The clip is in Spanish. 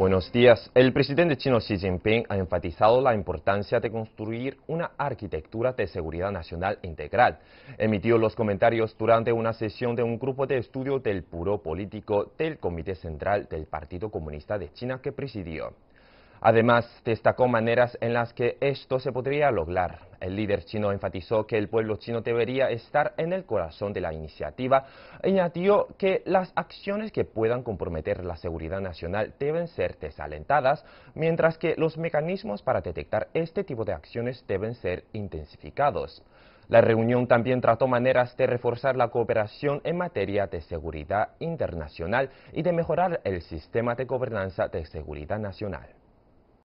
Buenos días. El presidente chino Xi Jinping ha enfatizado la importancia de construir una arquitectura de seguridad nacional integral. Emitió los comentarios durante una sesión de un grupo de estudio del Puro Político del Comité Central del Partido Comunista de China que presidió. Además, destacó maneras en las que esto se podría lograr. El líder chino enfatizó que el pueblo chino debería estar en el corazón de la iniciativa y añadió que las acciones que puedan comprometer la seguridad nacional deben ser desalentadas, mientras que los mecanismos para detectar este tipo de acciones deben ser intensificados. La reunión también trató maneras de reforzar la cooperación en materia de seguridad internacional y de mejorar el sistema de gobernanza de seguridad nacional.